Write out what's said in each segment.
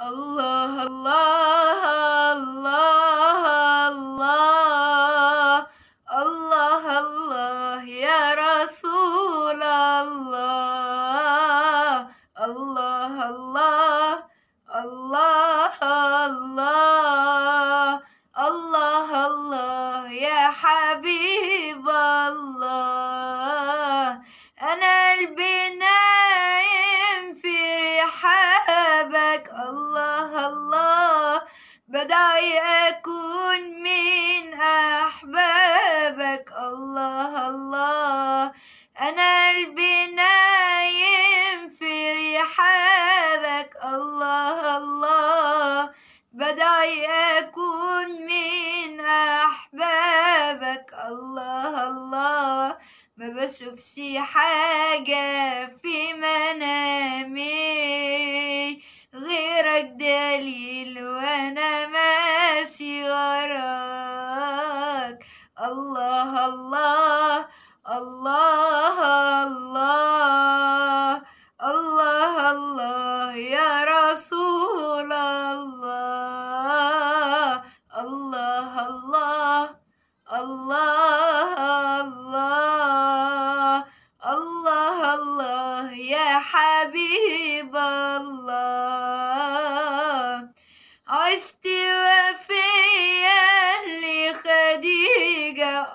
الله الله الله الله الله الله يا رسول الله الله الله الله الله الله الله يا حبيبي بدا يكون من أحبابك الله الله أنا قلبي نايم في رحابك الله الله بدا يكون من أحبابك الله الله ما بشوفش حاجة في منامي Allah, Allah, Allah, Allah, Allah, Ya Rasul Allah, Allah, Allah, Allah, Allah, Allah, Allah, Ya Habib Allah.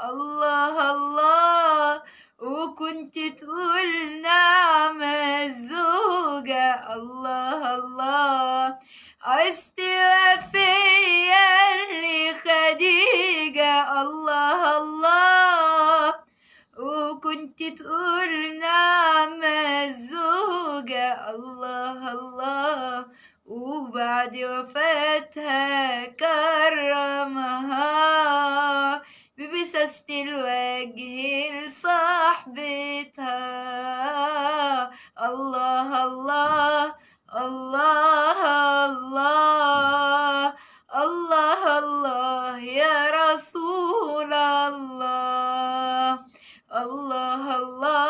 الله الله وكنت تقول نعمة الزوجة الله الله عشت وفيا لخديجة الله الله وكنت تقول نعمة الزوجة الله الله وبعد وفاتها كرمها بست الوجه لصاحبتها الله الله الله الله الله الله يا رسول الله الله الله